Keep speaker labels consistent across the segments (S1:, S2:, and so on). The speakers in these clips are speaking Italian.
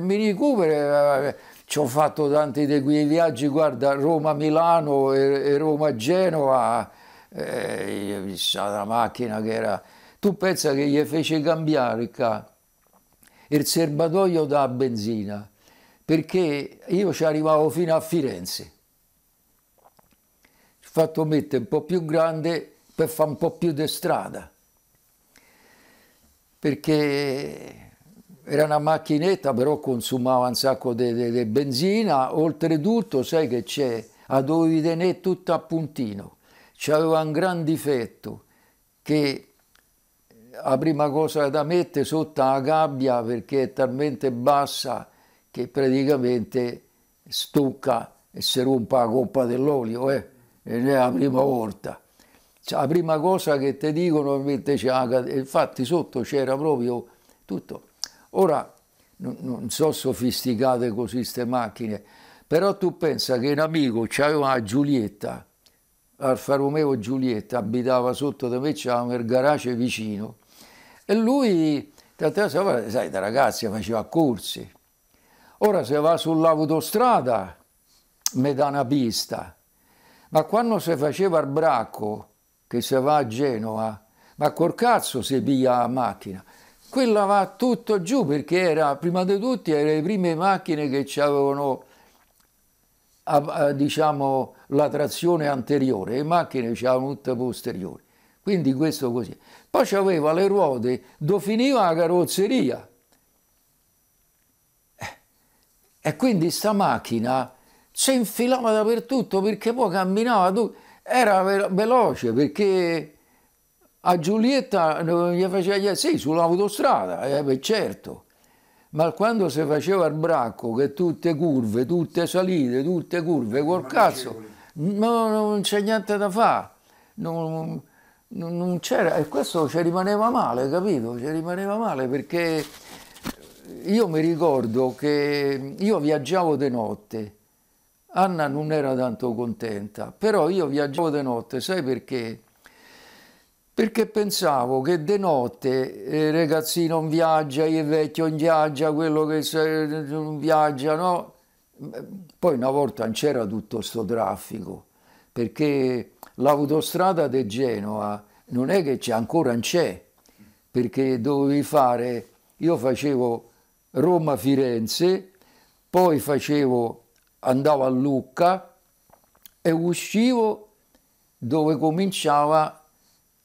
S1: mi recupero. Eh, eh, ci ho fatto tanti di quei viaggi, guarda, Roma-Milano e, Roma-Genova, eh, eh la macchina che era... Tu pensa che gli fece cambiare qua, il serbatoio da benzina, perché io ci arrivavo fino a Firenze. Fatto mettere un po' più grande per fare un po' più di strada perché era una macchinetta però consumava un sacco di benzina, oltretutto sai che c'è, a dovevi tenere tutto a puntino, c'aveva un gran difetto che la prima cosa da mettere sotto la gabbia perché è talmente bassa che praticamente stucca e si rompe la coppa dell'olio, eh? e non è la prima volta. Cioè, la prima cosa che ti dicono infatti sotto c'era proprio tutto. Ora, non sono sofisticate così queste macchine, però tu pensa che un amico c'aveva una Giulietta, Alfa Romeo Giulietta, abitava sotto da me, c'aveva il garage vicino, e lui, tante volte, sai, da ragazzi faceva corsi. Ora se va sull'autostrada, mi dà una pista, ma quando si faceva il bracco, che si va a Genova, ma col cazzo si piglia la macchina, quella va tutto giù perché era prima di tutti erano le prime macchine che avevano diciamo, la trazione anteriore, le macchine c'erano tutte posteriori Quindi questo così. Poi c'aveva le ruote dove finiva la carrozzeria. Eh, e quindi sta macchina si infilava dappertutto perché poi camminava, era veloce perché a Giulietta eh, gli faceva, sì, sull'autostrada, eh, certo. Ma quando si faceva il bracco, che tutte curve, tutte salite, tutte curve, col cazzo, no, non c'è niente da fare. Non, non, non c'era, e questo ci rimaneva male, capito? Ci rimaneva male perché io mi ricordo che io viaggiavo di notte, Anna non era tanto contenta, però io viaggiavo di notte, sai perché? perché pensavo che de notte eh, ragazzino non viaggia, il vecchio non viaggia, quello che eh, non viaggia, no? Poi una volta non c'era tutto questo traffico, perché l'autostrada di Genova non è che c'è, ancora non c'è, perché dovevi fare, io facevo Roma-Firenze, poi facevo, andavo a Lucca e uscivo dove cominciava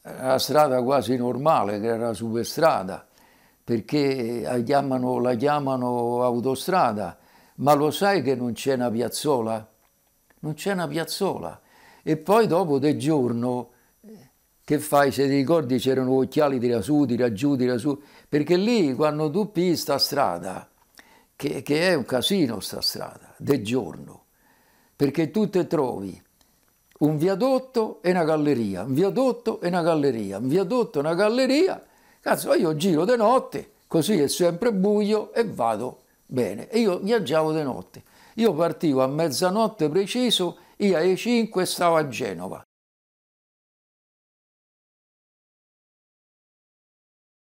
S1: la strada quasi normale, che era superstrada, perché la chiamano, la chiamano autostrada, ma lo sai che non c'è una piazzola? Non c'è una piazzola. E poi dopo del giorno, che fai? Se ti ricordi c'erano occhiali, tira su, tira giù, tira su, perché lì quando tu pigli sta strada, che, che è un casino sta strada, del giorno, perché tu te trovi un viadotto e una galleria, un viadotto e una galleria, un viadotto e una galleria. Cazzo, io giro di notte, così è sempre buio e vado bene. E io viaggiavo di notte. Io partivo a mezzanotte preciso, io alle 5 stavo a Genova.